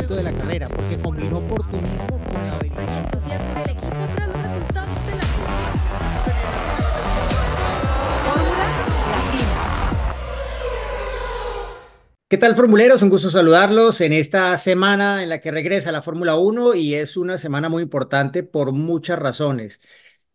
de la carrera, porque combinó oportunismo con la habilidad. El entusiasmo del equipo tras los resultados de la Fórmula ¿Qué tal, formuleros? Un gusto saludarlos en esta semana en la que regresa la Fórmula 1 y es una semana muy importante por muchas razones.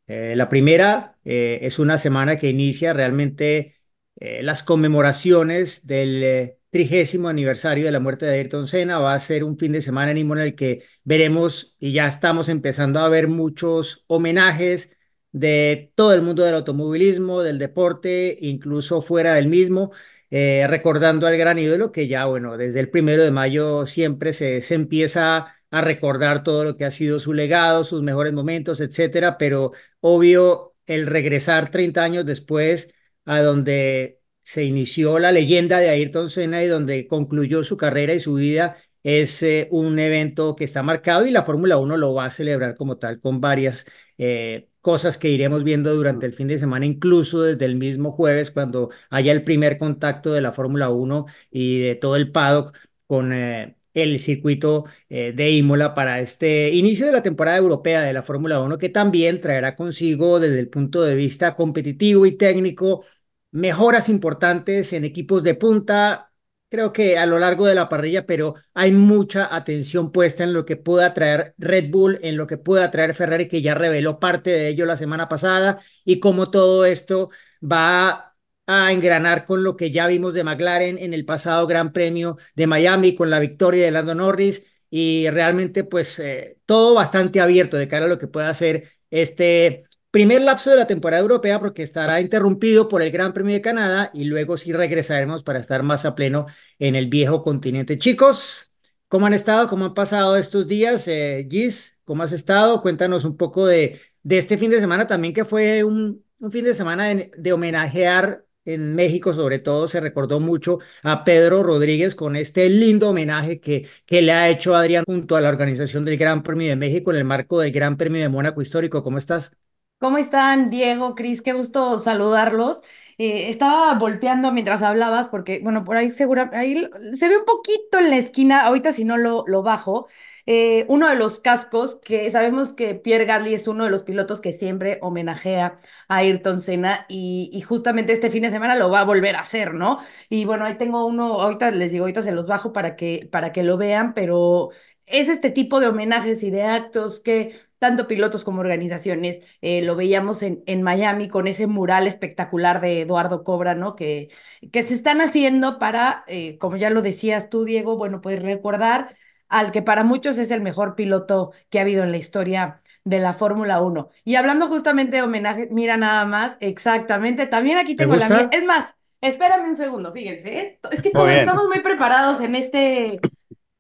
Eh, la primera eh, es una semana que inicia realmente eh, las conmemoraciones del trigésimo aniversario de la muerte de Ayrton Senna. Va a ser un fin de semana en en el que veremos y ya estamos empezando a ver muchos homenajes de todo el mundo del automovilismo, del deporte, incluso fuera del mismo, eh, recordando al gran ídolo que ya, bueno, desde el primero de mayo siempre se, se empieza a recordar todo lo que ha sido su legado, sus mejores momentos, etcétera, pero obvio el regresar 30 años después a donde se inició la leyenda de Ayrton Senna y donde concluyó su carrera y su vida es eh, un evento que está marcado y la Fórmula 1 lo va a celebrar como tal con varias eh, cosas que iremos viendo durante el fin de semana, incluso desde el mismo jueves cuando haya el primer contacto de la Fórmula 1 y de todo el paddock con... Eh, el circuito de Imola para este inicio de la temporada europea de la Fórmula 1, que también traerá consigo desde el punto de vista competitivo y técnico mejoras importantes en equipos de punta, creo que a lo largo de la parrilla, pero hay mucha atención puesta en lo que pueda traer Red Bull, en lo que pueda traer Ferrari, que ya reveló parte de ello la semana pasada, y cómo todo esto va a engranar con lo que ya vimos de McLaren en el pasado Gran Premio de Miami, con la victoria de Lando Norris, y realmente pues eh, todo bastante abierto de cara a lo que pueda hacer este primer lapso de la temporada europea porque estará interrumpido por el Gran Premio de Canadá y luego sí regresaremos para estar más a pleno en el viejo continente. Chicos, ¿cómo han estado? ¿Cómo han pasado estos días? Eh, Gis, ¿cómo has estado? Cuéntanos un poco de, de este fin de semana también que fue un, un fin de semana de, homenajear en México sobre todo se recordó mucho a Pedro Rodríguez con este lindo homenaje que, que le ha hecho Adrián junto a la organización del Gran Premio de México en el marco del Gran Premio de Mónaco Histórico. ¿Cómo estás? ¿Cómo están, Diego, Cris? Qué gusto saludarlos. Eh, estaba volteando mientras hablabas porque, bueno, por ahí seguramente ahí se ve un poquito en la esquina, ahorita si no lo, lo bajo, eh, uno de los cascos que sabemos que Pierre Gasly es uno de los pilotos que siempre homenajea a Ayrton Senna y, justamente este fin de semana lo va a volver a hacer, ¿no? Y bueno, ahí tengo uno, ahorita les digo, ahorita se los bajo para que, para que lo vean, pero es este tipo de homenajes y de actos que tanto pilotos como organizaciones. Eh, lo veíamos en, en, Miami con ese mural espectacular de Eduardo Cobra, ¿no? Que, que se están haciendo para, eh, como ya lo decías tú, Diego, bueno, pues recordar al que para muchos es el mejor piloto que ha habido en la historia de la Fórmula 1. Y hablando justamente de homenaje, mira nada más, exactamente, también aquí tengo la Es más, espérame un segundo, fíjense, ¿eh? es que todos estamos muy preparados en este,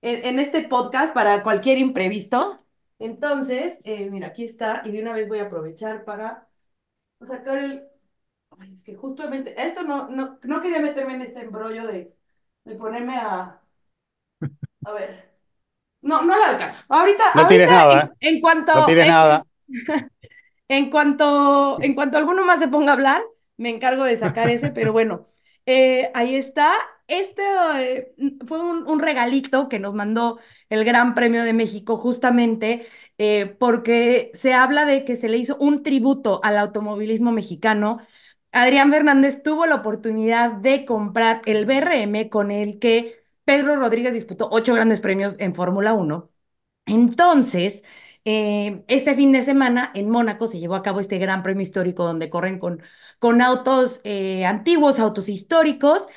en este podcast para cualquier imprevisto, entonces, eh, mira, aquí está, y de una vez voy a aprovechar para sacar el... Ay, es que justamente, esto no, no, quería meterme en este embrollo de, de ponerme a... A ver. No, no la alcanzo. Ahorita, no ahorita nada. En, cuanto... No en, nada. En cuanto, en cuanto alguno más se ponga a hablar, me encargo de sacar ese, pero bueno, eh, ahí está. Este eh, fue un, un, regalito que nos mandó el Gran Premio de México, justamente eh, porque se habla de que se le hizo un tributo al automovilismo mexicano. Adrián Fernández tuvo la oportunidad de comprar el BRM con el que Pedro Rodríguez disputó ocho grandes premios en Fórmula 1. Entonces, eh, este fin de semana en Mónaco se llevó a cabo este gran premio histórico donde corren con, con autos eh, antiguos, autos históricos,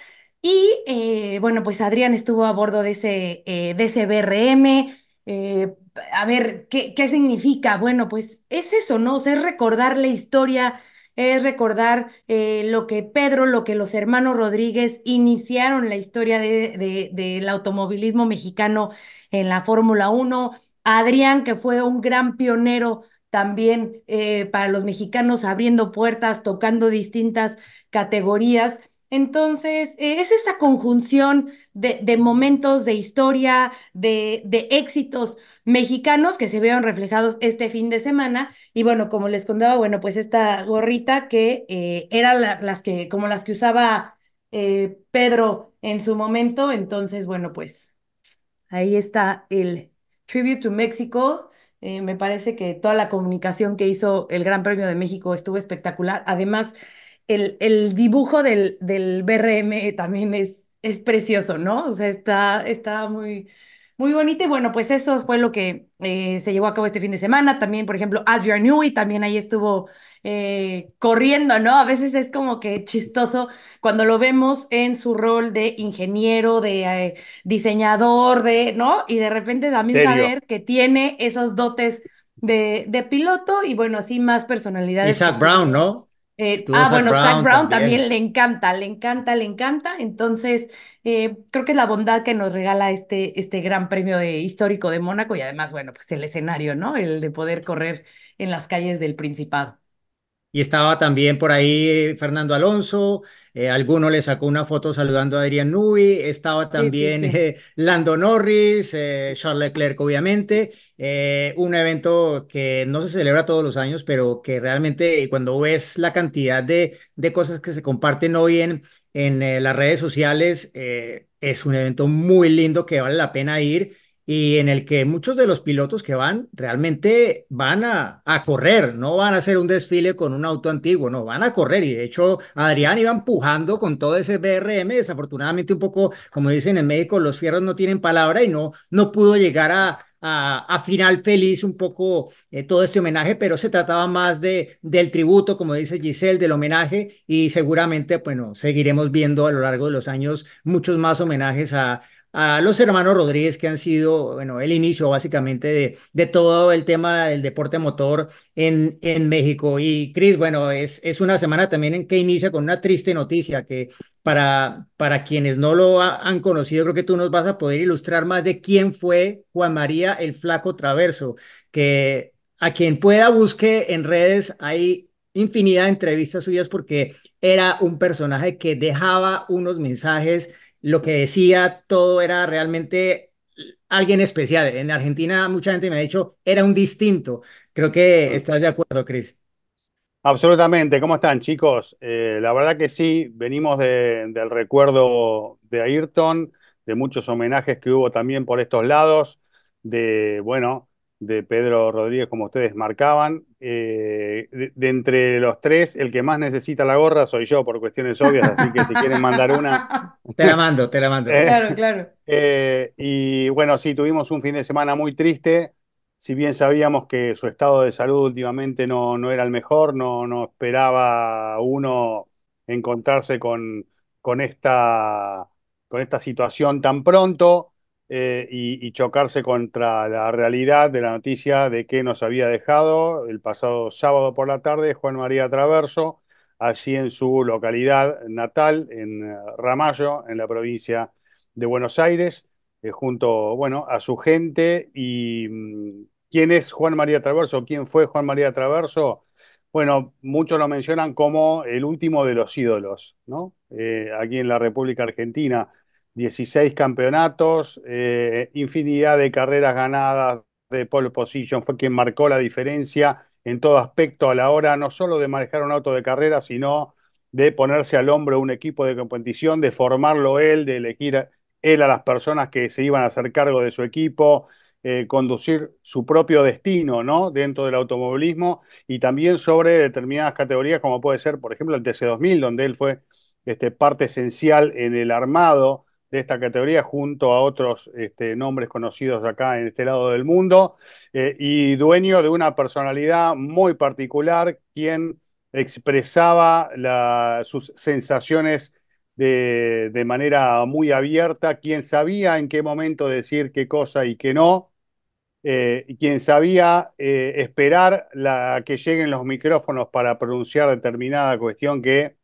y eh, bueno, pues Adrián estuvo a bordo de ese, eh, de ese BRM. Eh, a ver, ¿qué, ¿qué significa? Bueno, pues es eso, ¿no? es recordar la historia, es recordar lo que Pedro, lo que los hermanos Rodríguez iniciaron la historia del automovilismo mexicano en la Fórmula 1. Adrián, que fue un gran pionero también para los mexicanos, abriendo puertas, tocando distintas categorías. Entonces, eh, es esta conjunción de, momentos, de historia, de, éxitos mexicanos que se vean reflejados este fin de semana. Y bueno, como les contaba, bueno, pues esta gorrita que eh, era las que, como las que usaba eh, Pedro en su momento. Entonces, bueno, pues ahí está el Tribute to Mexico. me parece que toda la comunicación que hizo el Gran Premio de México estuvo espectacular. Además, el, dibujo del, del, BRM también es, es precioso, ¿no? O sea, está, está muy, muy bonito y bueno, pues eso fue lo que eh, se llevó a cabo este fin de semana. También, por ejemplo, Adrian Newey también ahí estuvo eh, corriendo, ¿no? A veces es como que chistoso cuando lo vemos en su rol de ingeniero, de eh, diseñador, de, ¿no? Y de repente también saber que tiene esos dotes de, de piloto y bueno, así más personalidades. Isaac pues, Brown, ¿no? Eh, ah, bueno, Brown Brown también. le encanta, le encanta, le encanta. Entonces, eh, creo que es la bondad que nos regala este, este gran premio de, histórico de Mónaco y además, bueno, pues el escenario, ¿no? El de poder correr en las calles del Principado. Y estaba también por ahí Fernando Alonso, eh, alguno le sacó una foto saludando a Adrián Nui, estaba también eh, Lando Norris, Charlotte eh, Charles Leclerc obviamente, un evento que no se celebra todos los años, pero que realmente cuando ves la cantidad de, cosas que se comparten hoy en, en las redes sociales, es un evento muy lindo que vale la pena ir y en el que muchos de los pilotos que van realmente van a, correr, no van a hacer un desfile con un auto antiguo, no, van a correr. Y de hecho, Adrián iba empujando con todo ese BRM, desafortunadamente un poco, como dicen en México, los fierros no tienen palabra y no, no pudo llegar a, final feliz un poco eh, todo este homenaje, pero se trataba más de, del tributo, como dice Giselle, del homenaje y seguramente, bueno, seguiremos viendo a lo largo de los años muchos más homenajes a, a los hermanos Rodríguez, que han sido, bueno, el inicio básicamente de, de todo el tema del deporte motor en, en México. Y Cris, bueno, es, es una semana también en que inicia con una triste noticia que para, para quienes no lo han conocido, creo que tú nos vas a poder ilustrar más de quién fue Juan María el Flaco Traverso, que a quien pueda busque en redes, hay infinidad de entrevistas suyas porque era un personaje que dejaba unos mensajes lo que decía todo era realmente alguien especial. En Argentina mucha gente me ha dicho, era un distinto. Creo que estás de acuerdo, Cris. Absolutamente. ¿Cómo están, chicos? Eh, la verdad que sí, venimos del recuerdo de Ayrton, de muchos homenajes que hubo también por estos lados, de, bueno, de Pedro Rodríguez, como ustedes marcaban. Eh, de, entre los tres, el que más necesita la gorra soy yo, por cuestiones obvias, así que si quieren mandar una. Te la mando, te la mando. Eh, claro, claro. Eh, y bueno, sí, tuvimos un fin de semana muy triste. Si bien sabíamos que su estado de salud últimamente no, era el mejor, no, no esperaba uno encontrarse con, con, esta, con esta situación tan pronto. Eh, y, chocarse contra la realidad de la noticia de que nos había dejado el pasado sábado por la tarde Juan María Traverso, allí en su localidad natal, en eh, Ramallo, en la provincia de Buenos Aires, eh, junto a su gente. ¿Y mm, quién es Juan María Traverso? ¿Quién fue Juan María Traverso? Bueno, muchos lo mencionan como el último de los ídolos, ¿no? aquí en la República Argentina 16 campeonatos, eh, infinidad de carreras ganadas de pole position, fue quien marcó la diferencia en todo aspecto a la hora no solo de manejar un auto de carrera, sino de ponerse al hombro un equipo de competición, de formarlo él, de elegir él a las personas que se iban a hacer cargo de su equipo, eh, conducir su propio destino ¿no? dentro del automovilismo y también sobre determinadas categorías como puede ser, por ejemplo, el TC2000, donde él fue este, parte esencial en el armado de esta categoría junto a otros este, nombres conocidos acá en este lado del mundo eh, y dueño de una personalidad muy particular, quien expresaba sus sensaciones de, manera muy abierta, quien sabía en qué momento decir qué cosa y qué no, eh, quien sabía eh, esperar la, que lleguen los micrófonos para pronunciar determinada cuestión que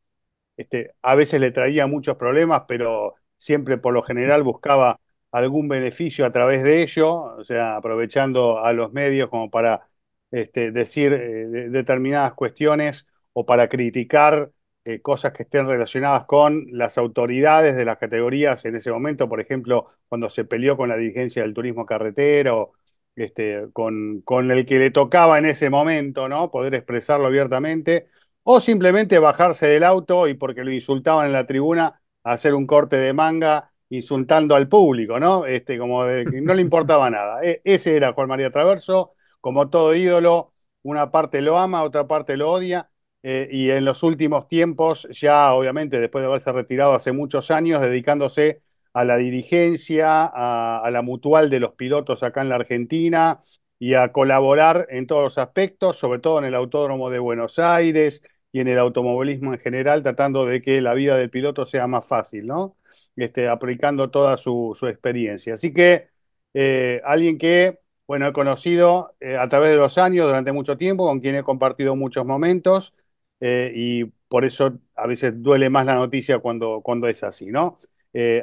este, a veces le traía muchos problemas, pero siempre por lo general buscaba algún beneficio a través de ello, o sea, aprovechando a los medios como para este, decir eh, determinadas cuestiones o para criticar eh, cosas que estén relacionadas con las autoridades de las categorías en ese momento, por ejemplo, cuando se peleó con la dirigencia del turismo carretero, este, con, con el que le tocaba en ese momento, ¿no? Poder expresarlo abiertamente, o simplemente bajarse del auto y porque lo insultaban en la tribuna, hacer un corte de manga insultando al público, ¿no? Este, como de, no le importaba nada. E, ese era Juan María Traverso, como todo ídolo, una parte lo ama, otra parte lo odia, eh, y en los últimos tiempos, ya obviamente después de haberse retirado hace muchos años, dedicándose a la dirigencia, a, a la mutual de los pilotos acá en la Argentina y a colaborar en todos los aspectos, sobre todo en el Autódromo de Buenos Aires, y en el automovilismo en general, tratando de que la vida del piloto sea más fácil, ¿no? Este, aplicando toda su, experiencia. Así que eh, alguien que, bueno, he conocido eh, a través de los años, durante mucho tiempo, con quien he compartido muchos momentos eh, y por eso a veces duele más la noticia cuando, cuando es así, ¿no?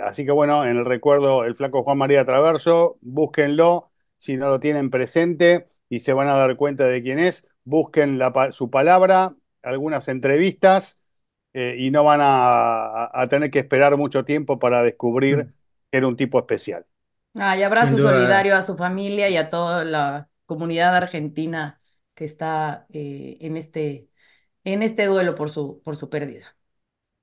así que bueno, en el recuerdo, el flaco Juan María Traverso, búsquenlo si no lo tienen presente y se van a dar cuenta de quién es, busquen su palabra, algunas entrevistas eh, y no van a, tener que esperar mucho tiempo para descubrir mm. que era un tipo especial. Ah, y abrazo solidario a su familia y a toda la comunidad argentina que está eh, en, este, en este duelo por su, por su pérdida.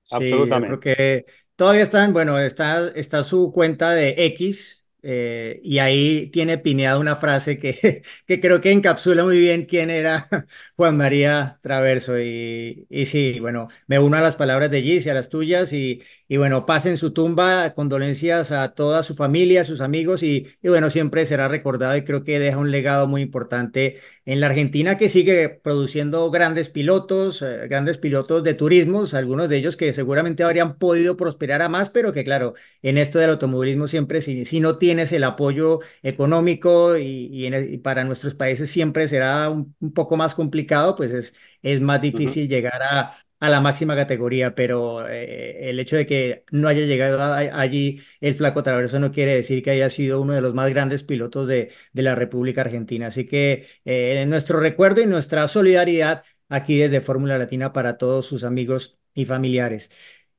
Sí, Absolutamente. Porque todavía están, bueno, está, está su cuenta de X, eh, y ahí tiene pineada una frase que, que creo que encapsula muy bien quién era Juan María Traverso. Y, y sí, bueno, me uno a las palabras de Gis y a las tuyas. Y, y bueno, pasen su tumba, condolencias a toda su familia, a sus amigos. Y, y bueno, siempre será recordado y creo que deja un legado muy importante en la Argentina que sigue produciendo grandes pilotos, eh, grandes pilotos de turismos, algunos de ellos que seguramente habrían podido prosperar a más, pero que claro, en esto del automovilismo siempre, si, si no tiene tienes el apoyo económico y, para nuestros países siempre será un, poco más complicado, pues es, más difícil llegar a, la máxima categoría, pero eh, el hecho de que no haya llegado allí el flaco traverso no quiere decir que haya sido uno de los más grandes pilotos de, la República Argentina. Así que eh, nuestro recuerdo y nuestra solidaridad aquí desde Fórmula Latina para todos sus amigos y familiares.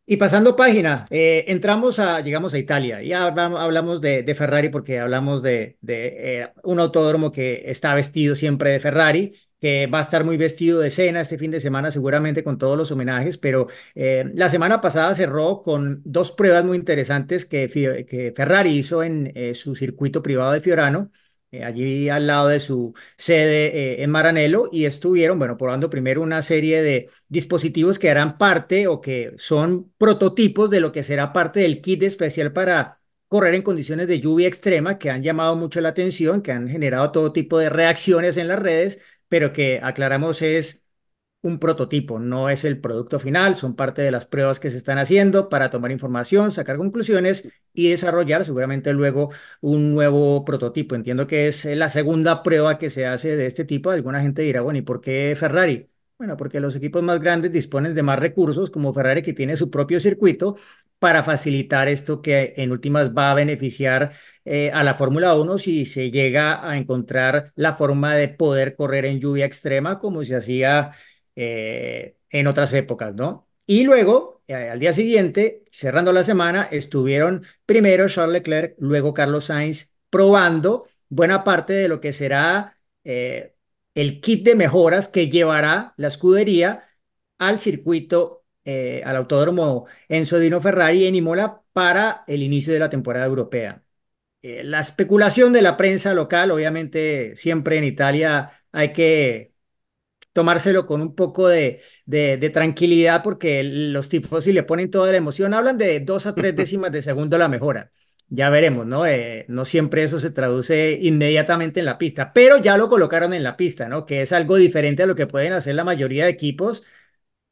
Y pasando página, eh, entramos a, llegamos a Italia y hablamos, de, Ferrari porque hablamos de, eh, un autódromo que está vestido siempre de Ferrari, que va a estar muy vestido de cena este fin de semana seguramente con todos los homenajes, pero eh, la semana pasada cerró con dos pruebas muy interesantes que, que Ferrari hizo en su circuito privado de Fiorano eh, allí al lado de su sede eh, en Maranelo y estuvieron, bueno, probando primero una serie de dispositivos que harán parte o que son prototipos de lo que será parte del kit especial para correr en condiciones de lluvia extrema que han llamado mucho la atención, que han generado todo tipo de reacciones en las redes, pero que aclaramos es un prototipo, no es el producto final, son parte de las pruebas que se están haciendo para tomar información, sacar conclusiones y desarrollar seguramente luego un nuevo prototipo. Entiendo que es eh, la segunda prueba que se hace de este tipo. Alguna gente dirá, bueno, ¿y por qué Ferrari? Bueno, porque los equipos más grandes disponen de más recursos, como Ferrari que tiene su propio circuito, para facilitar esto que en últimas va a beneficiar eh, a la Fórmula 1 si se llega a encontrar la forma de poder correr en lluvia extrema, como se hacía eh, en otras épocas, ¿no? Y luego, eh, al día siguiente, cerrando la semana, estuvieron primero Charles Leclerc, luego Carlos Sainz, probando buena parte de lo que será eh, el kit de mejoras que llevará la escudería al circuito, al autódromo Enzo Dino Ferrari en Imola para el inicio de la temporada europea. la especulación de la prensa local, obviamente, siempre en Italia hay que tomárselo con un poco de, tranquilidad porque los tifos si le ponen toda la emoción, hablan de dos a tres décimas de segundo la mejora. Ya veremos, ¿no? Eh, no siempre eso se traduce inmediatamente en la pista, pero ya lo colocaron en la pista, ¿no? Que es algo diferente a lo que pueden hacer la mayoría de equipos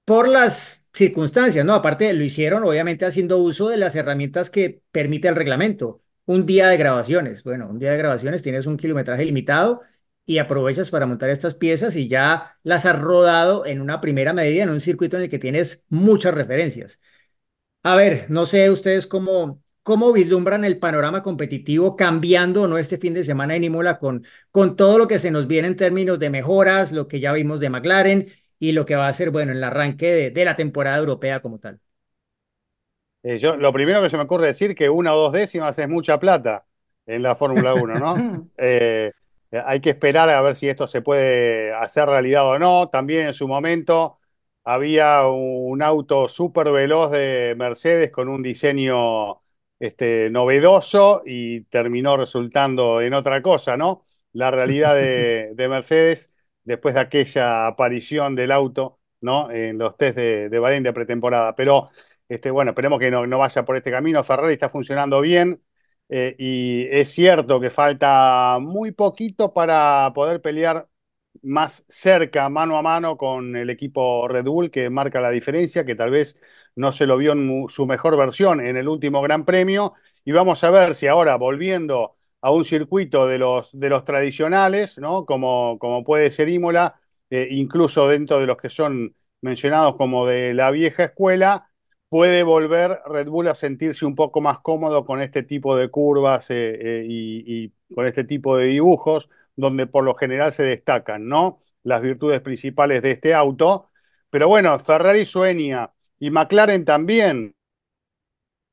por las circunstancias, ¿no? Aparte, lo hicieron obviamente haciendo uso de las herramientas que permite el reglamento. Un día de grabaciones, bueno, un día de grabaciones tienes un kilometraje limitado y aprovechas para montar estas piezas y ya las has rodado en una primera medida en un circuito en el que tienes muchas referencias. A ver, no sé ustedes cómo, cómo vislumbran el panorama competitivo cambiando no este fin de semana en Imola con, con todo lo que se nos viene en términos de mejoras, lo que ya vimos de McLaren y lo que va a ser, bueno, en el arranque de, la temporada europea como tal. Eh, yo, lo primero que se me ocurre decir que una o dos décimas es mucha plata en la Fórmula 1, ¿no? Eh, eh, hay que esperar a ver si esto se puede hacer realidad o no. También en su momento había un auto súper veloz de Mercedes con un diseño este, novedoso y terminó resultando en otra cosa, ¿no? La realidad de, Mercedes después de aquella aparición del auto, ¿no? En los test de, de pretemporada. Pero, este, bueno, esperemos que no, no vaya por este camino. Ferrari está funcionando bien. Eh, y es cierto que falta muy poquito para poder pelear más cerca, mano a mano, con el equipo Red Bull, que marca la diferencia, que tal vez no se lo vio en su mejor versión en el último Gran Premio. Y vamos a ver si ahora, volviendo a un circuito de los, tradicionales, ¿no? como, puede ser Imola, eh, incluso dentro de los que son mencionados como de la vieja escuela, puede volver Red Bull a sentirse un poco más cómodo con este tipo de curvas eh, eh, y, con este tipo de dibujos, donde por lo general se destacan, ¿no? Las virtudes principales de este auto. Pero bueno, Ferrari sueña y McLaren también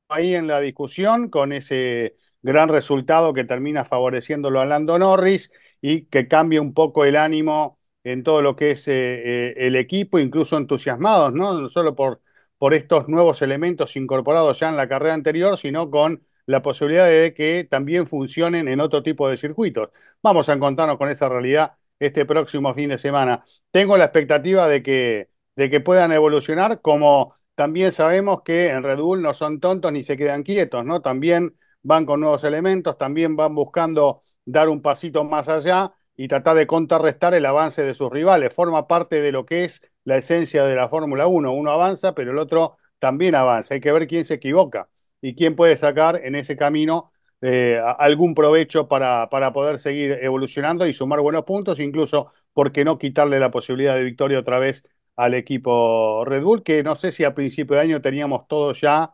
ahí en la discusión con ese gran resultado que termina favoreciéndolo a Lando Norris y que cambia un poco el ánimo en todo lo que es eh, el equipo, incluso entusiasmados, ¿no? No solo por por estos nuevos elementos incorporados ya en la carrera anterior, sino con la posibilidad de que también funcionen en otro tipo de circuitos. Vamos a encontrarnos con esa realidad este próximo fin de semana. Tengo la expectativa de que, de que puedan evolucionar, como también sabemos que en Red Bull no son tontos ni se quedan quietos, ¿no? También van con nuevos elementos, también van buscando dar un pasito más allá y tratar de contrarrestar el avance de sus rivales. Forma parte de lo que es la esencia de la Fórmula 1. Uno avanza, pero el otro también avanza. Hay que ver quién se equivoca y quién puede sacar en ese camino eh, algún provecho para, para, poder seguir evolucionando y sumar buenos puntos, incluso, porque no quitarle la posibilidad de victoria otra vez al equipo Red Bull? Que no sé si a principio de año teníamos todo ya,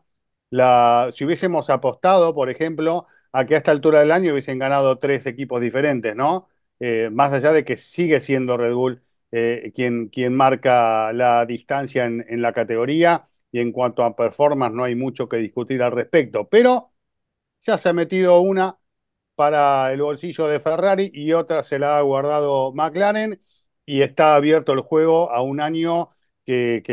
la, si hubiésemos apostado, por ejemplo, a que a esta altura del año hubiesen ganado tres equipos diferentes, ¿no? Eh, más allá de que sigue siendo Red Bull eh, quien, marca la distancia en, la categoría y en cuanto a performance no hay mucho que discutir al respecto, pero ya se ha metido una para el bolsillo de Ferrari y otra se la ha guardado McLaren y está abierto el juego a un año que,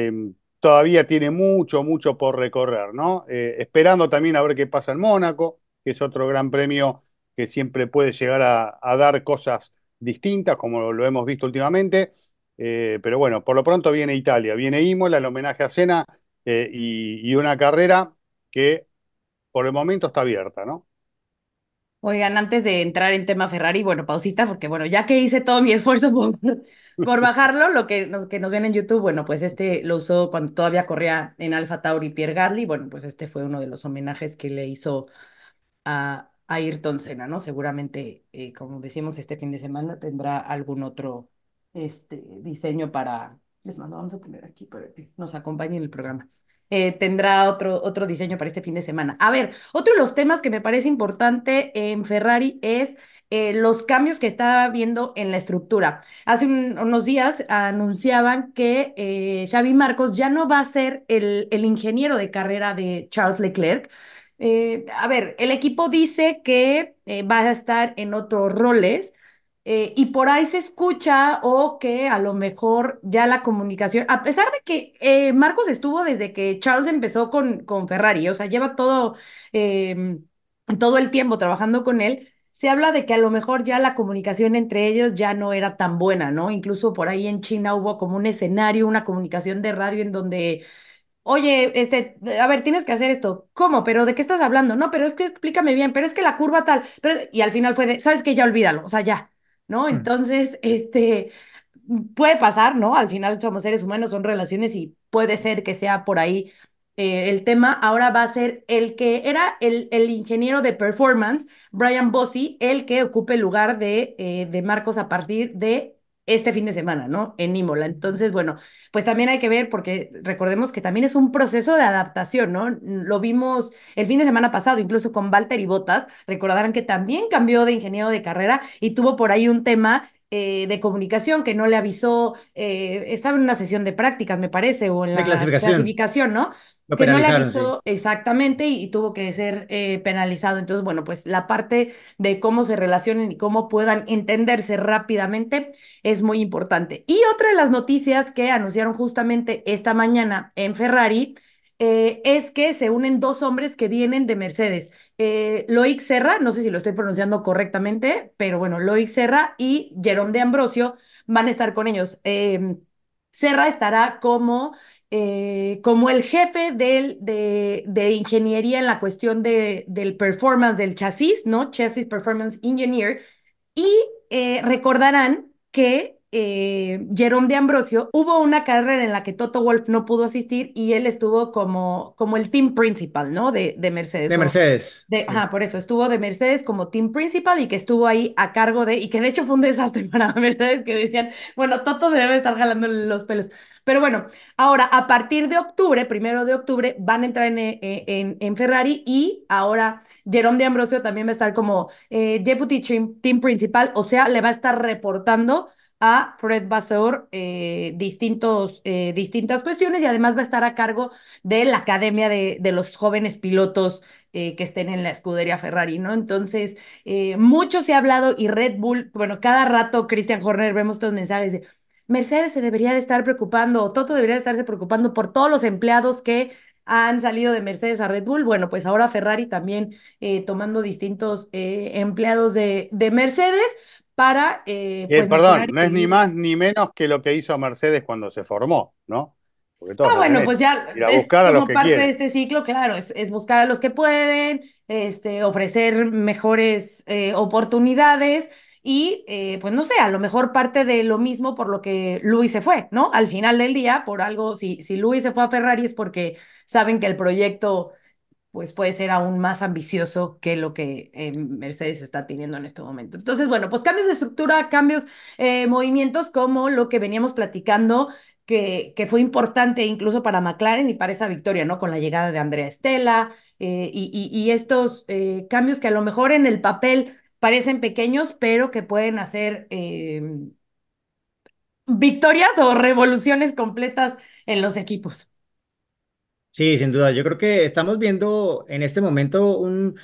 todavía tiene mucho, mucho por recorrer, ¿no? Eh, esperando también a ver qué pasa en Mónaco, que es otro gran premio que siempre puede llegar a dar cosas distintas, como lo hemos visto últimamente. Eh, pero bueno, por lo pronto viene Italia, viene Imola, el homenaje a Cena eh, y, una carrera que por el momento está abierta, ¿no? Oigan, antes de entrar en tema Ferrari, bueno, pausita, porque bueno, ya que hice todo mi esfuerzo por, bajarlo, lo que nos, que nos ven en YouTube, bueno, pues este lo usó cuando todavía corría en Alfa Tauri Pierre Gasly, bueno, pues este fue uno de los homenajes que le hizo a, Ayrton Senna, ¿no? Seguramente, eh, como decimos, este fin de semana tendrá algún otro este diseño para, les mando, vamos a poner aquí para que nos acompañen en el programa. Eh, tendrá otro, otro diseño para este fin de semana. A ver, otro de los temas que me parece importante en Ferrari es eh, los cambios que está viendo en la estructura. Hace unos días anunciaban que eh, Xavi Marcos ya no va a ser el, ingeniero de carrera de Charles Leclerc. a ver, el equipo dice que va a estar en otros roles, eh, y por ahí se escucha o que a lo mejor ya la comunicación, a pesar de que eh, Marcos estuvo desde que Charles empezó con, con Ferrari, o sea, lleva todo, em, todo el tiempo trabajando con él, se habla de que a lo mejor ya la comunicación entre ellos ya no era tan buena, ¿no? Incluso por ahí en China hubo como un escenario, una comunicación de radio en donde oye, este, a ver, tienes que hacer esto. ¿Cómo? ¿Pero de qué estás hablando? No, pero es que explícame bien, pero es que la curva tal, pero, y al final fue de, ¿sabes qué? Ya olvídalo, o sea, ya, ¿no? Mm. Entonces, este, puede pasar, ¿no? Al final somos seres humanos, son relaciones y puede ser que sea por ahí eh, el tema ahora va a ser el que era el, el ingeniero de performance, Brian Bossi, el que ocupe el lugar de, eh, de Marcos a partir de este fin de semana, ¿no? En Imola. Entonces, bueno, pues también hay que ver porque recordemos que también es un proceso de adaptación, ¿no? Lo vimos el fin de semana pasado, incluso con Walter y Botas, recordarán que también cambió de ingeniero de carrera y tuvo por ahí un tema eh, de comunicación que no le avisó, eh, estaba en una sesión de prácticas, me parece, o en la clasificación. ¿no? que no le avisó exactamente y, tuvo que ser eh, penalizado. Entonces, bueno, pues la parte de cómo se relacionen y cómo puedan entenderse rápidamente es muy importante. Y otra de las noticias que anunciaron justamente esta mañana en Ferrari eh, es que se unen dos hombres que vienen de Mercedes. Eh, Loic Serra, no sé si lo estoy pronunciando correctamente, pero bueno, Loic Serra y Jerome de Ambrosio van a estar con ellos. Em, Serra estará como, eh, como el jefe del, de, ingeniería en la cuestión de, del performance del chasis, ¿no? Chasis Performance Engineer. Y eh, recordarán que eh, Jerome de Ambrosio, hubo una carrera en la que Toto Wolf no pudo asistir y él estuvo como, como el team principal, ¿no? De, de Mercedes. De Mercedes. De, Ajá, por eso, estuvo de Mercedes como team principal y que estuvo ahí a cargo de, y que de hecho fue un desastre para Mercedes, que decían, bueno, Toto debe estar jalando los pelos. Pero bueno, ahora a partir de octubre, primero de octubre, van a entrar en, eh, en, Ferrari y ahora Jerome de Ambrosio también va a estar como eh, deputy team, team principal, o sea, le va a estar reportando a Fred Basseur eh, distintos, eh, distintas cuestiones y además va a estar a cargo de la Academia de, los Jóvenes Pilotos eh, que estén en la escudería Ferrari, ¿no? Entonces, mucho se ha hablado y Red Bull, bueno, cada rato Christian Horner vemos estos mensajes de Mercedes se debería de estar preocupando o Toto debería de estarse preocupando por todos los empleados que han salido de Mercedes a Red Bull. Bueno, pues ahora Ferrari también tomando distintos empleados de, de, Mercedes, para... Eh, eh pues, perdón, no es ni más ni menos que lo que hizo Mercedes cuando se formó, ¿no? ah, bueno, pues ya es como parte de este ciclo, claro, es, buscar a los que pueden, este, ofrecer mejores eh, oportunidades y, eh, pues no sé, a lo mejor parte de lo mismo por lo que Luis se fue, ¿no? Al final del día, por algo, si, si Luis se fue a Ferrari es porque saben que el proyecto pues puede ser aún más ambicioso que lo que eh, Mercedes está teniendo en este momento. Entonces, bueno, pues cambios de estructura, cambios, eh, movimientos como lo que veníamos platicando, que, que, fue importante incluso para McLaren y para esa victoria, ¿no? Con la llegada de Andrea Estela eh, y, y, estos cambios que a lo mejor en el papel parecen pequeños, pero que pueden hacer victorias o revoluciones completas en los equipos. Sí, sin duda. Yo creo que estamos viendo en este momento un,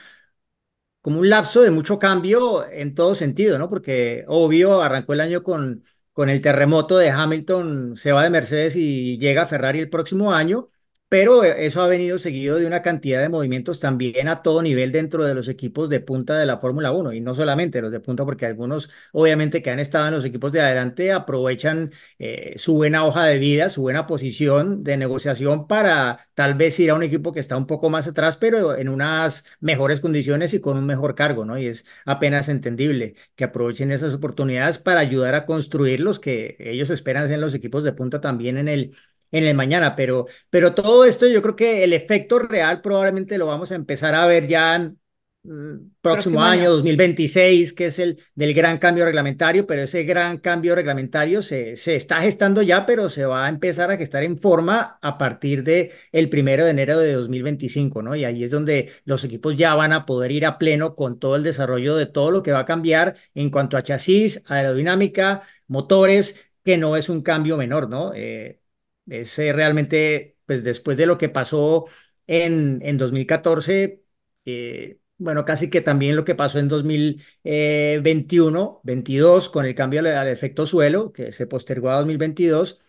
como un lapso de mucho cambio en todo sentido, ¿no? Porque obvio, arrancó el año con, con el terremoto de Hamilton, se va de Mercedes y llega a Ferrari el próximo año, pero eh, eso ha venido seguido de una cantidad de movimientos también a todo nivel dentro de los equipos de punta de la Fórmula 1 y no solamente los de punta porque algunos obviamente que han estado en los equipos de adelante aprovechan eh, su buena hoja de vida, su buena posición de negociación para tal vez ir a un equipo que está un poco más atrás pero en unas mejores condiciones y con un mejor cargo, ¿no? Y es apenas entendible que aprovechen esas oportunidades para ayudar a construir los que ellos esperan en los equipos de punta también en el en el mañana, pero, pero todo esto yo creo que el efecto real probablemente lo vamos a empezar a ver ya en mm, próximo, año, 2026, que es el del gran cambio reglamentario, pero ese gran cambio reglamentario se, se está gestando ya, pero se va a empezar a gestar en forma a partir de el primero de enero de 2025, ¿no? Y ahí es donde los equipos ya van a poder ir a pleno con todo el desarrollo de todo lo que va a cambiar en cuanto a chasis, aerodinámica, motores, que no es un cambio menor, ¿no? Eh, es eh, realmente, pues después de lo que pasó en, en 2014, eh, bueno, casi que también lo que pasó en 2021, 22, eh, con el cambio al efecto suelo, que se postergó a 2022,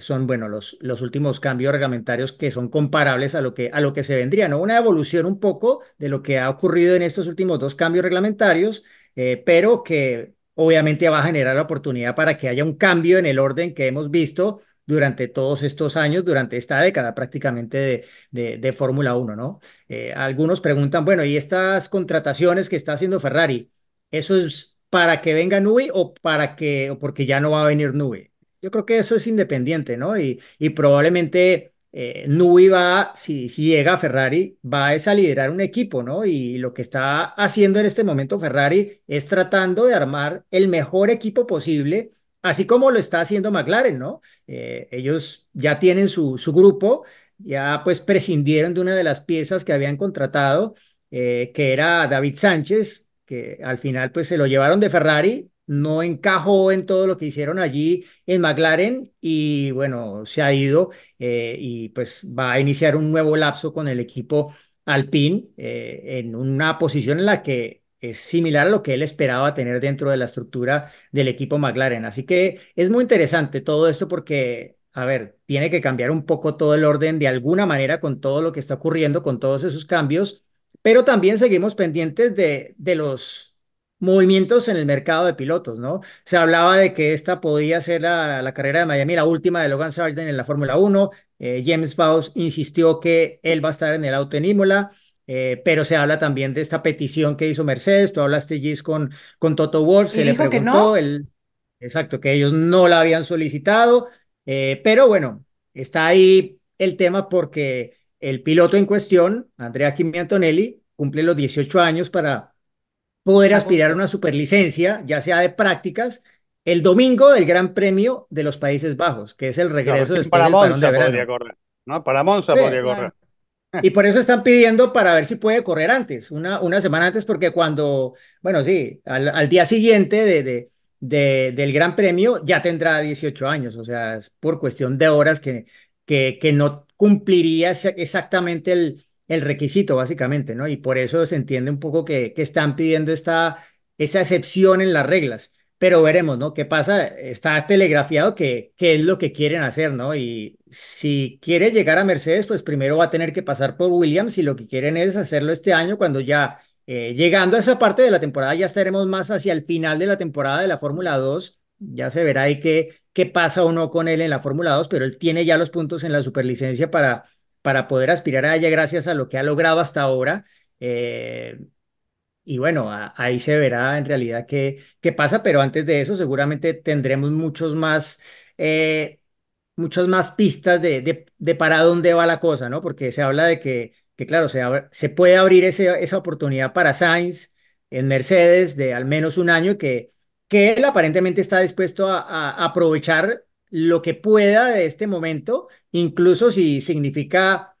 son, bueno, los, los últimos cambios reglamentarios que son comparables a lo que, a lo que se vendría, ¿no? Una evolución un poco de lo que ha ocurrido en estos últimos dos cambios reglamentarios, pero que obviamente va a generar la oportunidad para que haya un cambio en el orden que hemos visto durante todos estos años, durante esta década prácticamente de, Fórmula 1, ¿no? Eh, algunos preguntan, bueno, ¿y estas contrataciones que está haciendo Ferrari, eso es para que venga Nube o para que, o porque ya no va a venir Nube? Yo creo que eso es independiente, ¿no? Y, y probablemente eh, va, si, si, llega Ferrari, va a liderar un equipo, ¿no? Y lo que está haciendo en este momento Ferrari es tratando de armar el mejor equipo posible Así como lo está haciendo McLaren, ¿no? Eh, ellos ya tienen su, su, grupo, ya pues prescindieron de una de las piezas que habían contratado, eh, que era David Sánchez, que al final pues se lo llevaron de Ferrari, no encajó en todo lo que hicieron allí en McLaren y bueno, se ha ido eh, y pues va a iniciar un nuevo lapso con el equipo Alpine en una posición en la que es similar a lo que él esperaba tener dentro de la estructura del equipo McLaren. Así que es muy interesante todo esto porque, a ver, tiene que cambiar un poco todo el orden de alguna manera con todo lo que está ocurriendo, con todos esos cambios, pero también seguimos pendientes de, de los movimientos en el mercado de pilotos, ¿no? Se hablaba de que esta podía ser la, carrera de Miami, la última de Logan Sargent en la Fórmula 1. Eh, James Faust insistió que él va a estar en el auto en Imola. Eh, pero se habla también de esta petición que hizo Mercedes, tú hablaste Gis con, con Toto Wolf, se le preguntó, el, exacto, que ellos no la habían solicitado, eh, pero bueno, está ahí el tema porque el piloto en cuestión, Andrea Kimi Antonelli, cumple los 18 años para poder aspirar a una superlicencia, ya sea de prácticas, el domingo del Gran Premio de los Países Bajos, que es el regreso para del Monza correr, ¿no? Para Monza podría correr. Y por eso están pidiendo para ver si puede correr antes, una, semana antes, porque cuando, bueno, sí, al, día siguiente de, del Gran Premio ya tendrá 18 años, o sea, es por cuestión de horas que, que, no cumpliría exactamente el, requisito, básicamente, ¿no? Y por eso se entiende un poco que, que están pidiendo esta, esa excepción en las reglas pero veremos, ¿no? ¿Qué pasa? Está telegrafiado que, qué es lo que quieren hacer, ¿no? Y si quiere llegar a Mercedes, pues primero va a tener que pasar por Williams y lo que quieren es hacerlo este año cuando ya... Eh, llegando a esa parte de la temporada, ya estaremos más hacia el final de la temporada de la Fórmula 2, ya se verá ahí qué, qué pasa o no con él en la Fórmula 2, pero él tiene ya los puntos en la superlicencia para, para poder aspirar a ella gracias a lo que ha logrado hasta ahora. Eh, y bueno, ahí se verá en realidad qué, qué pasa, pero antes de eso seguramente tendremos muchos más... Eh, más pistas de, de, para dónde va la cosa, ¿no? Porque se habla de que, que claro, se, se puede abrir esa oportunidad para Sainz en Mercedes de al menos un año que, que él aparentemente está dispuesto a aprovechar lo que pueda de este momento, incluso si significa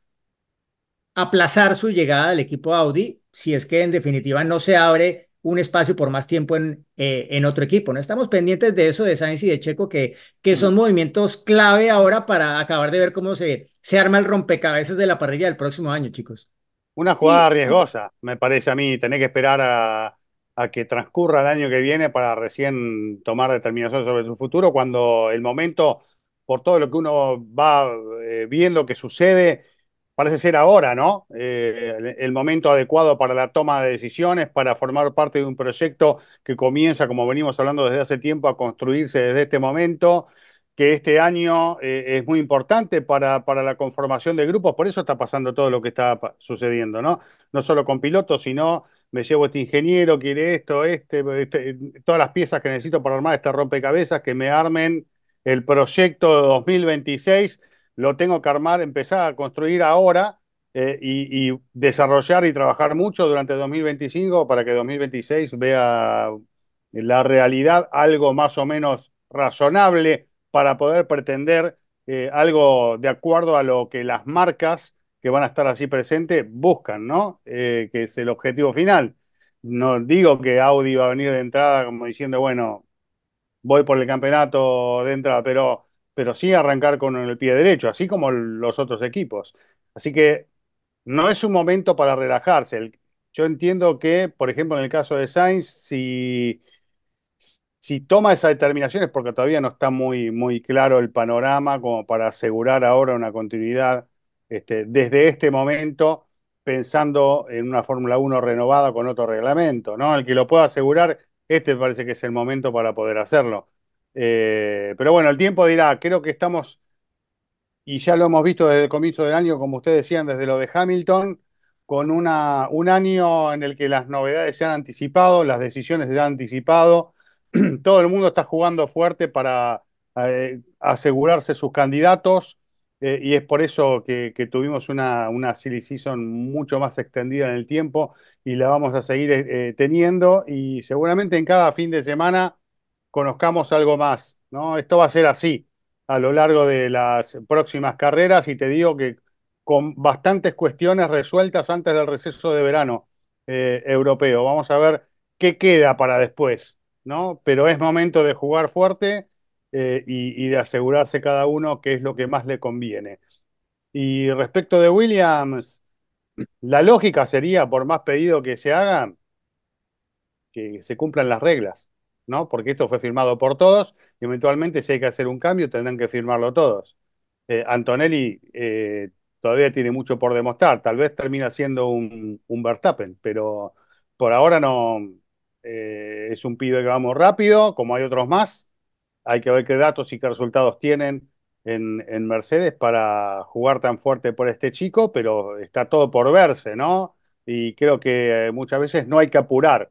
aplazar su llegada al equipo Audi si es que en definitiva no se abre un espacio por más tiempo en, eh, en otro equipo. No estamos pendientes de eso, de Sainz y de Checo, que, que son movimientos clave ahora para acabar de ver cómo se, se arma el rompecabezas de la parrilla del próximo año, chicos. Una jugada riesgosa, me parece a mí, tener que esperar a, que transcurra el año que viene para recién tomar determinación sobre su futuro, cuando el momento, por todo lo que uno va eh, viendo que sucede, parece ser ahora, ¿no? Eh, el, momento adecuado para la toma de decisiones, para formar parte de un proyecto que comienza, como venimos hablando desde hace tiempo, a construirse desde este momento, que este año eh, es muy importante para, para la conformación de grupos, por eso está pasando todo lo que está sucediendo, ¿no? No solo con pilotos, sino me llevo este ingeniero, quiere esto, este, este, todas las piezas que necesito para armar este rompecabezas, que me armen el proyecto 2026 lo tengo que armar, empezar a construir ahora eh, y, desarrollar y trabajar mucho durante 2025 para que 2026 vea la realidad algo más o menos razonable para poder pretender eh, algo de acuerdo a lo que las marcas que van a estar así presentes buscan, ¿no? Eh, que es el objetivo final. No digo que Audi va a venir de entrada como diciendo, bueno, voy por el campeonato de entrada, pero pero sí arrancar con el pie derecho, así como los otros equipos. Así que no es un momento para relajarse. yo entiendo que, por ejemplo, en el caso de Sainz, si, si toma determinación es porque todavía no está muy, claro el panorama como para asegurar ahora una continuidad este, desde este momento, pensando en una Fórmula 1 renovada con otro reglamento, ¿no? El que lo pueda asegurar, este parece que es el momento para poder hacerlo eh, pero bueno, el tiempo dirá, creo que estamos, y ya lo hemos visto desde el comienzo del año, como ustedes decían, desde lo de Hamilton, con una, un año en el que las novedades se han anticipado, las decisiones se han anticipado, todo el mundo está jugando fuerte para eh, asegurarse sus candidatos. Eh, y es por eso que, tuvimos una, una, silly season mucho más extendida en el tiempo y la vamos a seguir teniendo y seguramente en cada fin de semana conozcamos algo más, ¿no? Esto va a ser así a lo largo de las próximas carreras y te digo que con bastantes cuestiones resueltas antes del receso de verano eh, europeo. Vamos a ver qué queda para después, ¿no? Pero es momento de jugar fuerte eh, y, y de asegurarse cada uno qué es lo que más le conviene. Y respecto de Williams, la lógica sería, por más pedido que se haga, que se cumplan las reglas. Porque esto fue firmado por todos y eventualmente si hay que hacer un cambio tendrán que firmarlo todos. Eh, Antonelli eh, todavía tiene mucho por demostrar, tal vez termina siendo un, un Verstappen, pero por ahora no eh, es un pibe que vamos rápido, como hay otros más, hay que ver qué datos y qué resultados tienen en, en Mercedes para jugar tan fuerte por este chico, pero está todo por verse, ¿no? Y creo que muchas veces no hay que apurar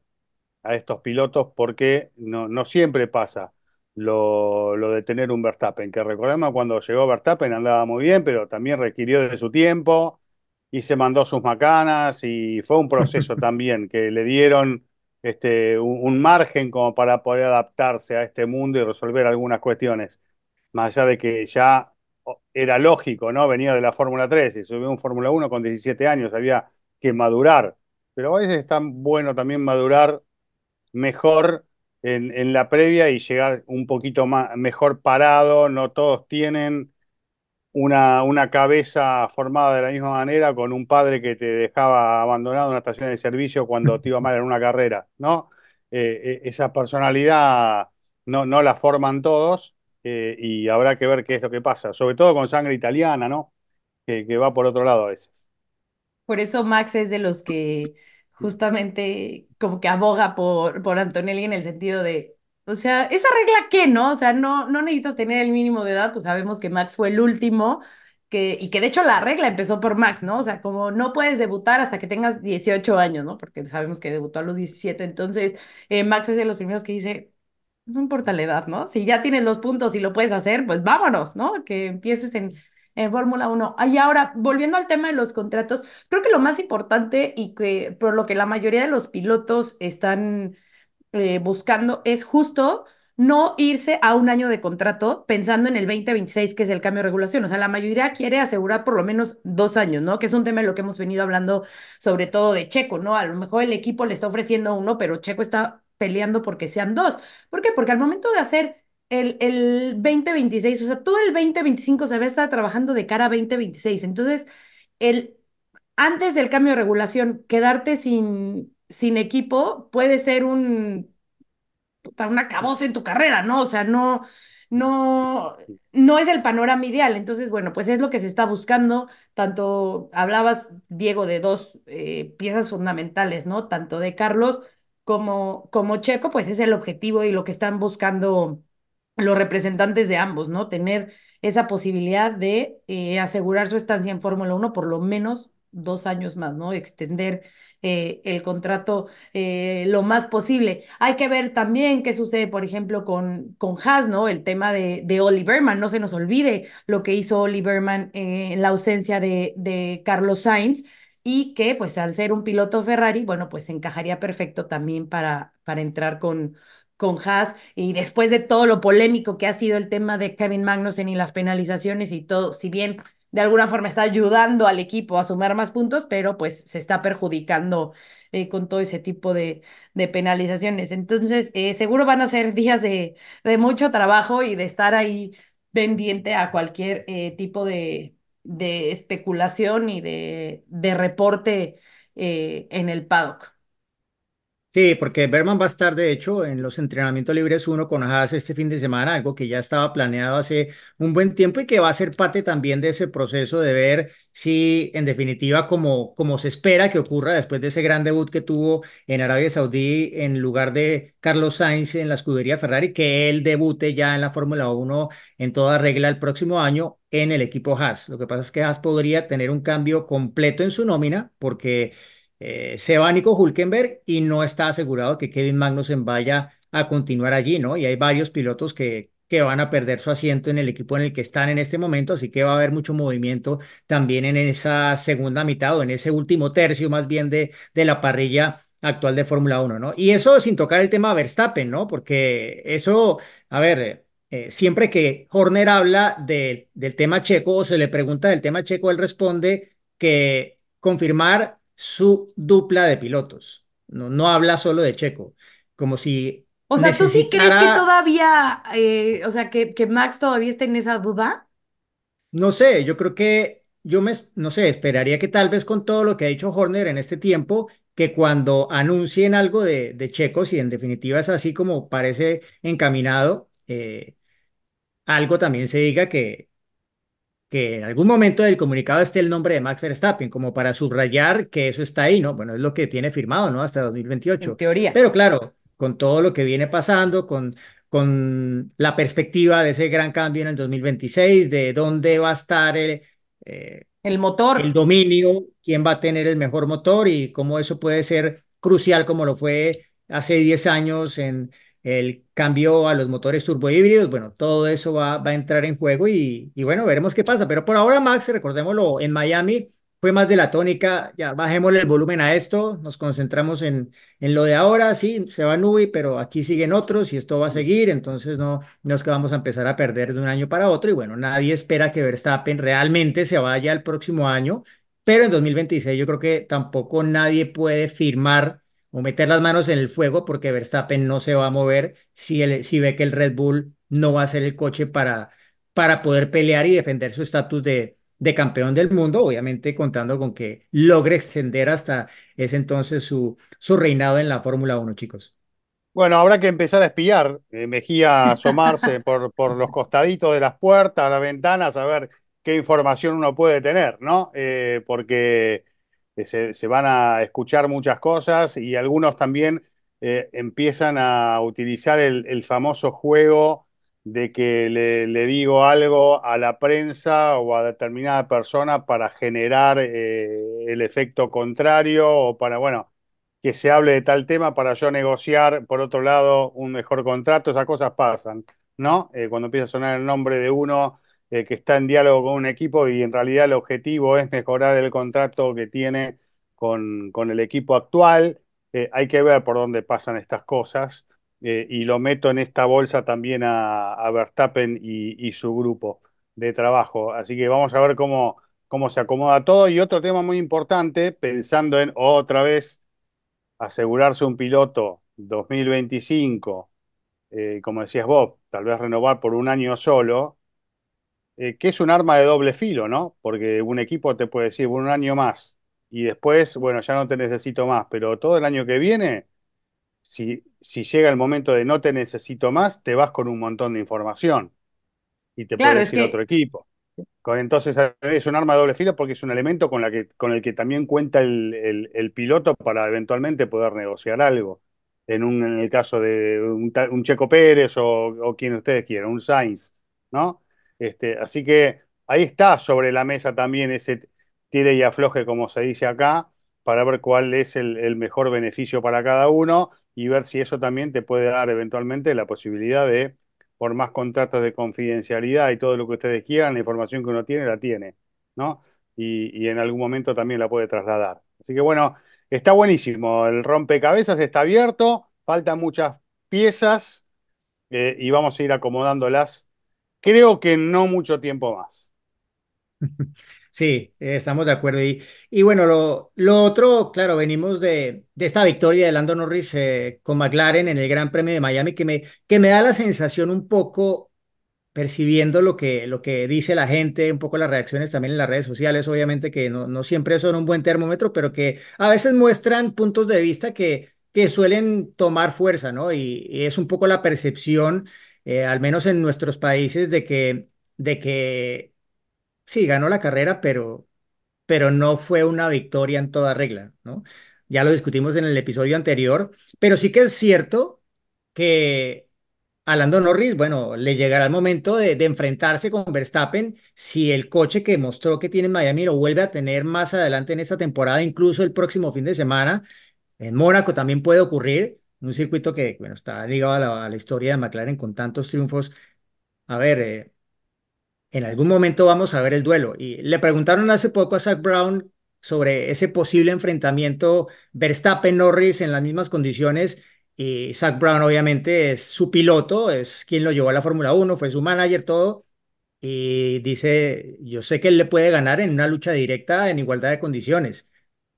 a estos pilotos porque no, siempre pasa lo, de tener un Verstappen, que recordemos cuando llegó Verstappen andaba muy bien, pero también requirió de su tiempo y se mandó sus macanas y fue un proceso también que le dieron este, un, margen como para poder adaptarse a este mundo y resolver algunas cuestiones, más allá de que ya era lógico, ¿no? Venía de la Fórmula 3 y subió un Fórmula 1 con 17 años, había que madurar, pero a veces es tan bueno también madurar mejor en, la previa y llegar un poquito más, mejor parado. No todos tienen una, una cabeza formada de la misma manera con un padre que te dejaba abandonado en una estación de servicio cuando te iba mal en una carrera, ¿no? Eh, eh, esa personalidad no, no la forman todos eh, y habrá que ver qué es lo que pasa, sobre todo con sangre italiana, ¿no? que va por otro lado a veces. Por eso Max es de los que justamente como que aboga por, por Antonelli en el sentido de, o sea, esa regla que no, o sea, no, no necesitas tener el mínimo de edad, pues sabemos que Max fue el último, que, y que de hecho la regla empezó por Max, ¿no? O sea, como no puedes debutar hasta que tengas 18 años, ¿no? Porque sabemos que debutó a los 17, entonces eh, Max es de los primeros que dice, no importa la edad, ¿no? Si ya tienes los puntos y lo puedes hacer, pues vámonos, ¿no? Que empieces en en eh, Fórmula 1. Y ahora, volviendo al tema de los contratos, creo que lo más importante y que por lo que la mayoría de los pilotos están eh, buscando es justo no irse a un año de contrato pensando en el 2026, que es el cambio de regulación. O sea, la mayoría quiere asegurar por lo menos dos años, ¿no? Que es un tema de lo que hemos venido hablando, sobre todo de Checo, ¿no? A lo mejor el equipo le está ofreciendo uno, pero Checo está peleando porque sean dos. ¿Por qué? Porque al momento de hacer el, el 2026, o sea, todo el 2025 se ve trabajando de cara a 2026. Entonces, el, antes del cambio de regulación, quedarte sin, sin equipo puede ser un, una en tu carrera, ¿no? O sea, no, no, no es el panorama ideal. Entonces, bueno, pues es lo que se está buscando. Tanto hablabas, Diego, de dos eh, piezas fundamentales, ¿no? Tanto de Carlos como, como Checo, pues es el objetivo y lo que están buscando los representantes de ambos, ¿no? Tener esa posibilidad de eh, asegurar su estancia en Fórmula 1 por lo menos dos años más, ¿no? Extender eh, el contrato eh, lo más posible. Hay que ver también qué sucede, por ejemplo, con, con Haas, ¿no? El tema de, de Berman. No se nos olvide lo que hizo Oliverman Berman en la ausencia de, de Carlos Sainz y que, pues, al ser un piloto Ferrari, bueno, pues encajaría perfecto también para, para entrar con, con Haas y después de todo lo polémico que ha sido el tema de Kevin Magnussen y las penalizaciones y todo, si bien de alguna forma está ayudando al equipo a sumar más puntos, pero pues se está perjudicando eh, con todo ese tipo de, penalizaciones. Entonces, eh, seguro van a ser días de, mucho trabajo y de estar ahí pendiente a cualquier eh, tipo de, especulación y de, reporte en el paddock. Sí, porque Berman va a estar, de hecho, en los entrenamientos libres 1 con Haas este fin de semana, algo que ya estaba planeado hace un buen tiempo y que va a ser parte también de ese proceso de ver si, en definitiva, como, como se espera que ocurra después de ese gran debut que tuvo en Arabia Saudí en lugar de Carlos Sainz en la escudería Ferrari, que él debute ya en la Fórmula 1 en toda regla el próximo año en el equipo Haas. Lo que pasa es que Haas podría tener un cambio completo en su nómina porque eh, se va Nico Hulkenberg y no está asegurado que Kevin Magnussen vaya a continuar allí, ¿no? Y hay varios pilotos que, que van a perder su asiento en el equipo en el que están en este momento, así que va a haber mucho movimiento también en esa segunda mitad o en ese último tercio más bien de, de la parrilla actual de Fórmula 1, ¿no? Y eso sin tocar el tema Verstappen, ¿no? Porque eso, a ver, eh, siempre que Horner habla del tema checo o se le pregunta del tema checo, él responde que confirmar su dupla de pilotos. No, no habla solo de Checo, como si... O sea, ¿tú sí crees que todavía, eh, o sea, que, Max todavía está en esa duda? No sé, yo creo que yo me, no sé, esperaría que tal vez con todo lo que ha dicho Horner en este tiempo, que cuando anuncien algo de, de Checo, si en definitiva es así como parece encaminado, eh, algo también se diga que, que en algún momento del comunicado esté el nombre de Max Verstappen, como para subrayar que eso está ahí, ¿no? Bueno, es lo que tiene firmado, ¿no? Hasta 2028. teoría. Pero claro, con todo lo que viene pasando, con, con la perspectiva de ese gran cambio en el 2026, de dónde va a estar el... Eh, el motor. El dominio, quién va a tener el mejor motor y cómo eso puede ser crucial como lo fue hace 10 años en, el cambio a los motores turbohíbridos, bueno, todo eso va, a entrar en juego y, bueno, veremos qué pasa. Pero por ahora, Max, recordémoslo, en Miami fue más de la tónica, ya bajémosle el volumen a esto, nos concentramos en, lo de ahora, sí, se va Nubi, pero aquí siguen otros y esto va a seguir, entonces no, no es que vamos a empezar a perder de un año para otro y bueno, nadie espera que Verstappen realmente se vaya el próximo año, pero en 2026 yo creo que tampoco nadie puede firmar o meter las manos en el fuego porque Verstappen no se va a mover si, si ve que el Red Bull no va a ser el coche para, para poder pelear y defender su estatus de, de campeón del mundo, obviamente contando con que logre extender hasta ese entonces su, su reinado en la Fórmula 1, chicos. Bueno, habrá que empezar a espiar, Mejía, eh, Mejía asomarse por, por los costaditos de las puertas, las ventanas, a ver qué información uno puede tener, ¿no? Eh, porque se, van a escuchar muchas cosas y algunos también eh, empiezan a utilizar el, famoso juego de que le, digo algo a la prensa o a determinada persona para generar eh, el efecto contrario o para, bueno, que se hable de tal tema para yo negociar, por otro lado, un mejor contrato, esas cosas pasan, ¿no? Eh, cuando empieza a sonar el nombre de uno eh, que está en diálogo con un equipo y en realidad el objetivo es mejorar el contrato que tiene con, el equipo actual. Eh, hay que ver por dónde pasan estas cosas eh, y lo meto en esta bolsa también a, Verstappen y, su grupo de trabajo. Así que vamos a ver cómo, cómo se acomoda todo. Y otro tema muy importante, pensando en otra vez asegurarse un piloto 2025, como decías Bob, tal vez renovar por un año solo, eh, que es un arma de doble filo, ¿no? Porque un equipo te puede decir, un año más y después, bueno, ya no te necesito más, pero todo el año que viene, si, si llega el momento de no te necesito más, te vas con un montón de información y te puedes puede decir otro equipo. Entonces es un arma de doble filo porque es un elemento con, la que, con el que también cuenta el, piloto para eventualmente poder negociar algo. En, un, en el caso de un, Checo Pérez o, o, quien ustedes quieran, un Sainz, ¿no? Este, así que ahí está sobre la mesa también ese tire y afloje, como se dice acá, para ver cuál es el, mejor beneficio para cada uno y ver si eso también te puede dar eventualmente la posibilidad de, por más contratos de confidencialidad y todo lo que ustedes quieran, la información que uno tiene la tiene, ¿no? Y, en algún momento también la puede trasladar. Así que bueno, está buenísimo, el rompecabezas está abierto, faltan muchas piezas eh, y vamos a ir acomodándolas creo que no mucho tiempo más. Sí, estamos de acuerdo. Y, y bueno, lo, lo, otro, claro, venimos de, de esta victoria de Lando Norris eh, con McLaren en el Gran Premio de Miami, que me, que me da la sensación un poco, percibiendo lo que, lo que dice la gente, un poco las reacciones también en las redes sociales, obviamente que no, no siempre son un buen termómetro, pero que a veces muestran puntos de vista que, que suelen tomar fuerza, ¿no? y, es un poco la percepción eh, al menos en nuestros países, de que, de que sí, ganó la carrera, pero, pero no fue una victoria en toda regla, ¿no? Ya lo discutimos en el episodio anterior, pero sí que es cierto que a Lando Norris, bueno, le llegará el momento de, de, enfrentarse con Verstappen si el coche que mostró que tiene en Miami lo vuelve a tener más adelante en esta temporada, incluso el próximo fin de semana. En Mónaco también puede ocurrir un circuito que bueno, está ligado a la, historia de McLaren con tantos triunfos. A ver, eh, en algún momento vamos a ver el duelo. Y le preguntaron hace poco a Zach Brown sobre ese posible enfrentamiento Verstappen-Norris en las mismas condiciones. Y Zach Brown obviamente es su piloto, es quien lo llevó a la Fórmula 1, fue su manager, todo. Y dice, yo sé que él le puede ganar en una lucha directa en igualdad de condiciones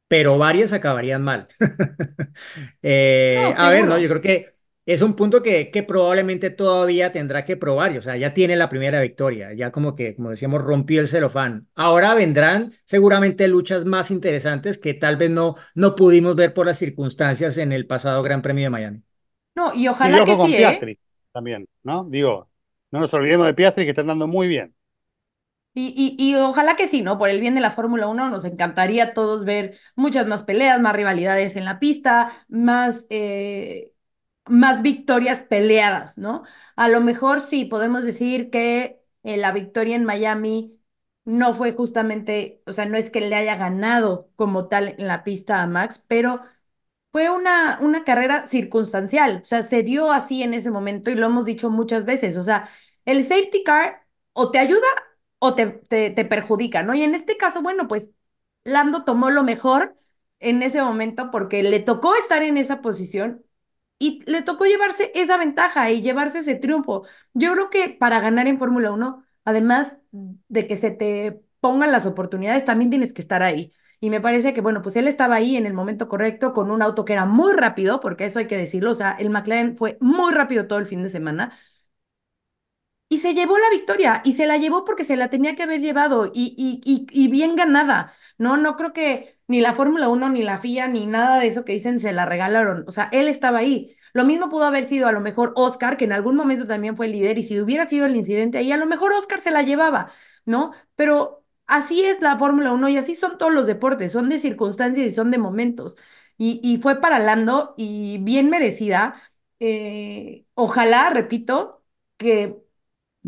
pero varias acabarían mal. Eh, a ver, no, yo creo que es un punto que, probablemente todavía tendrá que probar, o sea, ya tiene la primera victoria, ya como que, como decíamos, rompió el celofán. Ahora vendrán seguramente luchas más interesantes que tal vez no, no pudimos ver por las circunstancias en el pasado Gran Premio de Miami. No, y ojalá que sí, ¿eh? también, ¿no? Digo, no nos olvidemos de Piastri que está andando muy bien. Y, ojalá que sí, ¿no? Por el bien de la Fórmula 1 nos encantaría a todos ver muchas más peleas, más rivalidades en la pista, más, eh, más victorias peleadas, ¿no? A lo mejor sí podemos decir que eh, la victoria en Miami no fue justamente, o sea, no es que le haya ganado como tal en la pista a Max, pero fue una, una carrera circunstancial, o sea, se dio así en ese momento y lo hemos dicho muchas veces, o sea, el safety car o te ayuda o te, te, te perjudica, ¿no? Y en este caso, bueno, pues Lando tomó lo mejor en ese momento porque le tocó estar en esa posición y le tocó llevarse esa ventaja y llevarse ese triunfo. Yo creo que para ganar en Fórmula 1, además de que se te pongan las oportunidades, también tienes que estar ahí. Y me parece que, bueno, pues él estaba ahí en el momento correcto con un auto que era muy rápido, porque eso hay que decirlo, o sea, el McLaren fue muy rápido todo el fin de semana y se llevó la victoria y se la llevó porque se la tenía que haber llevado y, y, y, bien ganada, ¿no? No creo que ni la Fórmula 1, ni la FIA, ni nada de eso que dicen se la regalaron. O sea, él estaba ahí. Lo mismo pudo haber sido a lo mejor Oscar, que en algún momento también fue el líder, y si hubiera sido el incidente ahí, a lo mejor Oscar se la llevaba, ¿no? Pero así es la Fórmula 1 y así son todos los deportes, son de circunstancias y son de momentos. Y, y fue para Lando y bien merecida. Eh, ojalá, repito, que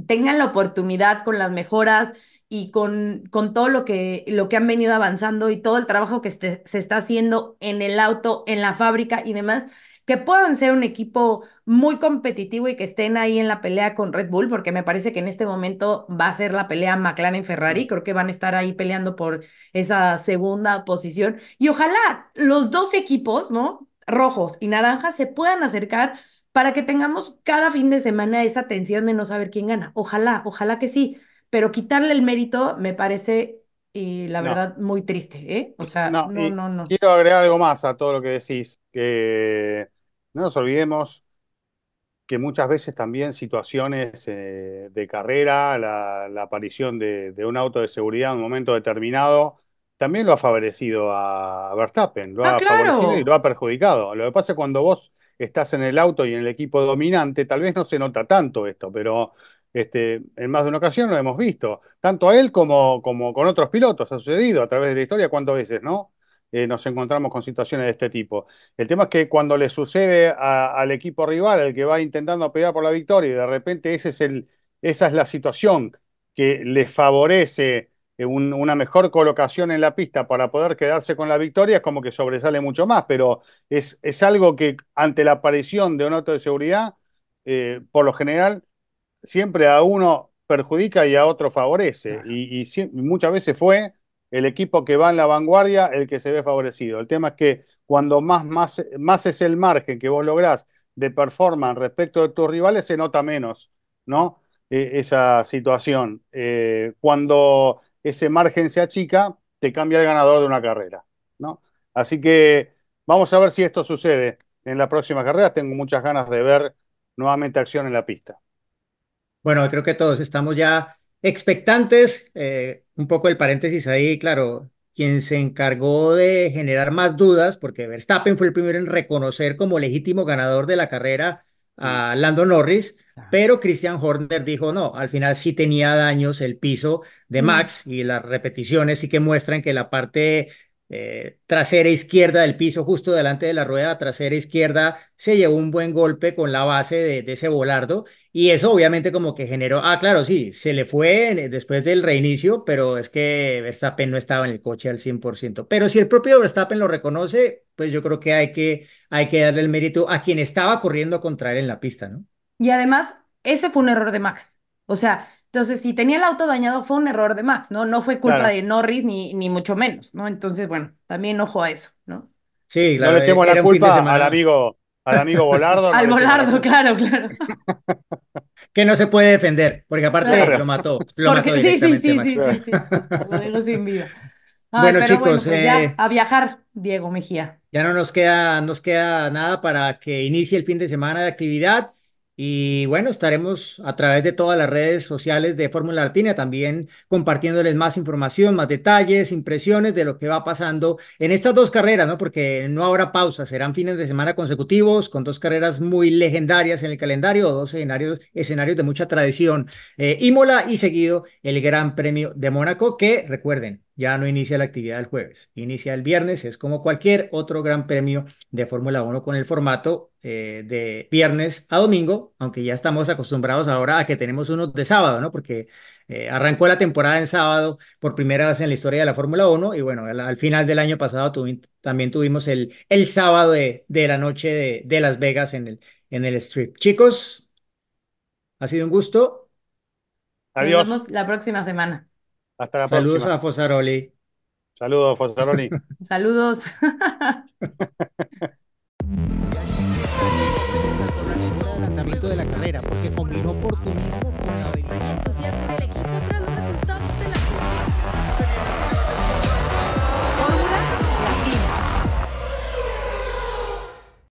tengan la oportunidad con las mejoras y con, con todo lo que, lo que han venido avanzando y todo el trabajo que este, se está haciendo en el auto, en la fábrica y demás, que puedan ser un equipo muy competitivo y que estén ahí en la pelea con Red Bull, porque me parece que en este momento va a ser la pelea McLaren-Ferrari, creo que van a estar ahí peleando por esa segunda posición y ojalá los dos equipos, ¿no? Rojos y naranjas se puedan acercar para que tengamos cada fin de semana esa tensión de no saber quién gana. Ojalá, ojalá que sí, pero quitarle el mérito me parece, eh, la verdad, muy triste, ¿eh? O sea, no, no, no, Quiero agregar algo más a todo lo que decís, que no nos olvidemos que muchas veces también situaciones eh, de carrera, la, aparición de, un auto de seguridad en un momento determinado, también lo ha favorecido a Verstappen, lo ah, ha favorecido y lo ha perjudicado. Lo que pasa es cuando vos estás en el auto y en el equipo dominante, tal vez no se nota tanto esto, pero este, en más de una ocasión lo hemos visto, tanto a él como, como con otros pilotos, ha sucedido a través de la historia cuántas veces, ¿no? Eh, nos encontramos con situaciones de este tipo. El tema es que cuando le sucede al equipo rival, el que va intentando pegar por la victoria, y de repente ese es el, esa es la situación que le favorece una mejor colocación en la pista para poder quedarse con la victoria, es como que sobresale mucho más, pero es, es algo que ante la aparición de un auto de seguridad, eh, por lo general, siempre a uno perjudica y a otro favorece. Y, muchas veces fue el equipo que va en la vanguardia el que se ve favorecido. El tema es que cuando más, más, más es el margen que vos lográs de performance respecto de tus rivales, se nota menos, ¿no? E-, esa situación. Eh, cuando ese margen se achica, te cambia el ganador de una carrera. ¿no? Así que vamos a ver si esto sucede en la próxima carrera. Tengo muchas ganas de ver nuevamente acción en la pista. Bueno, creo que todos estamos ya expectantes. Eh, un poco el paréntesis ahí, claro, quien se encargó de generar más dudas, porque Verstappen fue el primero en reconocer como legítimo ganador de la carrera a Lando Norris, pero Christian Horner dijo no, al final sí tenía daños el piso de mm. Max y las repeticiones sí que muestran que la parte eh, trasera izquierda del piso, justo delante de la rueda trasera izquierda, se llevó un buen golpe con la base de, ese volardo y eso obviamente como que generó, ah, claro, sí, se le fue después del reinicio, pero es que Verstappen no estaba en el coche al 100%. Pero si el propio Verstappen lo reconoce, pues yo creo que hay que, hay que darle el mérito a quien estaba corriendo contra él en la pista, ¿no? Y además, ese fue un error de Max. O sea, entonces, si tenía el auto dañado, fue un error de Max, ¿no? No fue culpa de Norris, ni, ni mucho menos, ¿no? Entonces, bueno, también ojo a eso, ¿no? Sí, claro. No le eh, echemos la culpa al amigo, al amigo Bolardo. al Bolardo, claro, claro. que no se puede defender, porque aparte lo mató. sí, sí, sí, sí, sí, sí, Lo digo sin vida. bueno, chicos, pues eh, a viajar, Diego Mejía. Ya no nos queda, nos queda nada para que inicie el fin de semana de actividad. Y bueno, estaremos a través de todas las redes sociales de Fórmula Latina también compartiéndoles más información, más detalles, impresiones de lo que va pasando en estas dos carreras, ¿no? Porque no habrá pausa, serán fines de semana consecutivos con dos carreras muy legendarias en el calendario, dos escenarios, escenarios de mucha tradición. Eh, Imola y seguido el Gran Premio de Mónaco, que recuerden, ya no inicia la actividad el jueves, inicia el viernes, es como cualquier otro gran premio de Fórmula 1 con el formato eh, de viernes a domingo, aunque ya estamos acostumbrados ahora a que tenemos uno de sábado, ¿no? Porque eh, arrancó la temporada en sábado por primera vez en la historia de la Fórmula 1 y bueno, al, final del año pasado también tuvimos el, el sábado de, la noche de, Las Vegas en el, en el Strip. Chicos, ha sido un gusto. Adiós. Nos vemos la próxima semana. Hasta la Saludos próxima. a Fosaroli. Saludos, Fosaroli. Saludos. de la carrera, porque combinó oportunismo